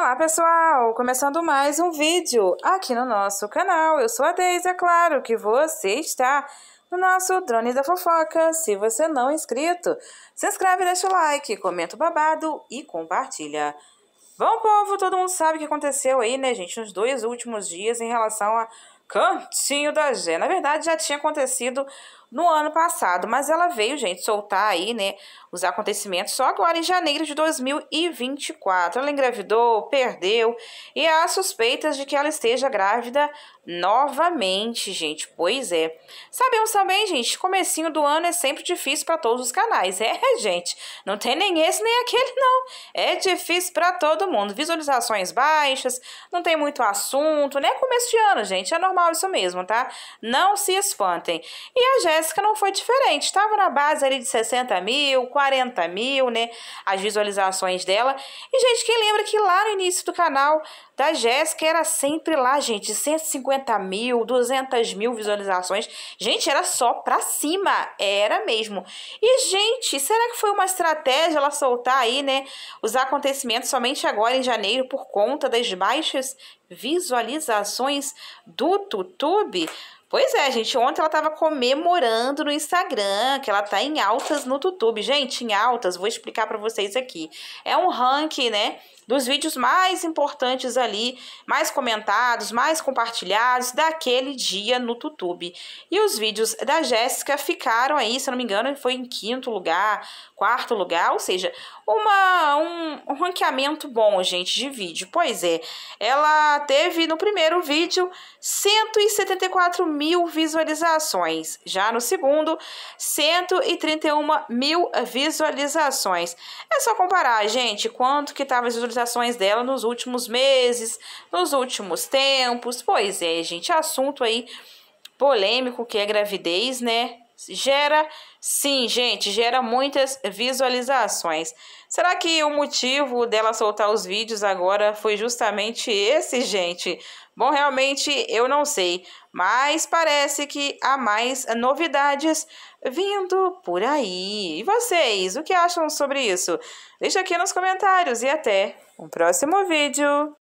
Olá pessoal, começando mais um vídeo aqui no nosso canal. Eu sou a Deise, é claro que você está no nosso Drone da Fofoca. Se você não é inscrito, se inscreve, deixa o like, comenta o babado e compartilha. Bom povo, todo mundo sabe o que aconteceu aí, né gente, nos dois últimos dias em relação a Cantinho da Gé. Na verdade já tinha acontecido no ano passado, mas ela veio, gente, soltar aí, né, os acontecimentos só agora em janeiro de 2024. Ela engravidou, perdeu e há suspeitas de que ela esteja grávida novamente, gente. Pois é. Sabemos também, gente, comecinho do ano é sempre difícil para todos os canais. É, gente, não tem nem esse nem aquele não. É difícil para todo mundo. Visualizações baixas, não tem muito assunto, né? Começo de ano, gente, é normal isso mesmo, tá? Não se espantem. E a Jéssica Jéssica não foi diferente. Estava na base ali de 60 mil, 40 mil, né? As visualizações dela. E, gente, quem lembra que lá no início do canal da Jéssica era sempre lá, gente, 150 mil, 200 mil visualizações. Gente, era só pra cima. Era mesmo. E, gente, será que foi uma estratégia ela soltar aí, né? Os acontecimentos somente agora em janeiro por conta das baixas visualizações do YouTube. Pois é, gente, ontem ela estava comemorando no Instagram, que ela tá em altas no YouTube. Gente, em altas, vou explicar para vocês aqui. É um ranking, né, dos vídeos mais importantes ali, mais comentados, mais compartilhados daquele dia no YouTube. E os vídeos da Jéssica ficaram aí, se não me engano, foi em quinto lugar, quarto lugar, ou seja, uma, um, um ranqueamento bom, gente, de vídeo. Pois é, ela teve no primeiro vídeo 174 mil visualizações, já no segundo 131 mil visualizações. É só comparar, gente, quanto que estavam as visualizações dela nos últimos meses, nos últimos tempos. Pois é, gente, assunto aí polêmico que é gravidez, né? Gera, sim, gente, gera muitas visualizações. Será que o motivo dela soltar os vídeos agora foi justamente esse, gente? Bom, realmente eu não sei, mas parece que há mais novidades vindo por aí. E vocês, o que acham sobre isso? Deixa aqui nos comentários e até um próximo vídeo.